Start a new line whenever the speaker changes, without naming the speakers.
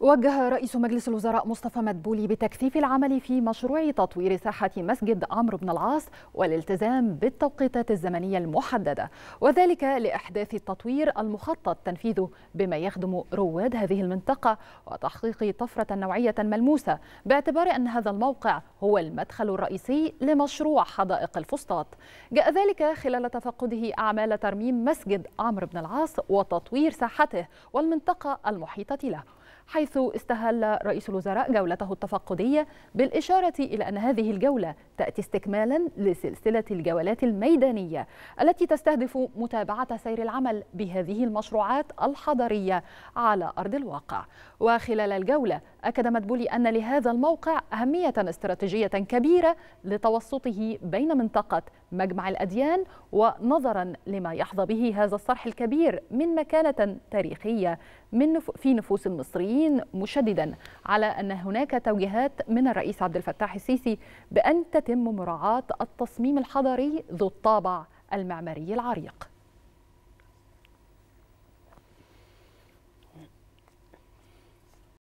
وجه رئيس مجلس الوزراء مصطفى مدبولي بتكثيف العمل في مشروع تطوير ساحة مسجد عمرو بن العاص والالتزام بالتوقيتات الزمنية المحددة وذلك لإحداث التطوير المخطط تنفيذه بما يخدم رواد هذه المنطقة وتحقيق طفرة نوعية ملموسة باعتبار أن هذا الموقع هو المدخل الرئيسي لمشروع حدائق الفسطاط جاء ذلك خلال تفقده أعمال ترميم مسجد عمرو بن العاص وتطوير ساحته والمنطقة المحيطة له حيث استهل رئيس الوزراء جولته التفقدية بالإشارة إلى أن هذه الجولة تأتي استكمالا لسلسلة الجولات الميدانية التي تستهدف متابعة سير العمل بهذه المشروعات الحضرية على أرض الواقع وخلال الجولة أكد مدبولي أن لهذا الموقع أهمية استراتيجية كبيرة لتوسطه بين منطقة مجمع الأديان ونظرا لما يحظى به هذا الصرح الكبير من مكانة تاريخية من في نفوس المصريين السوريين مشددا على أن هناك توجيهات من الرئيس عبد الفتاح السيسي بأن تتم مراعاة التصميم الحضري ذو الطابع المعماري العريق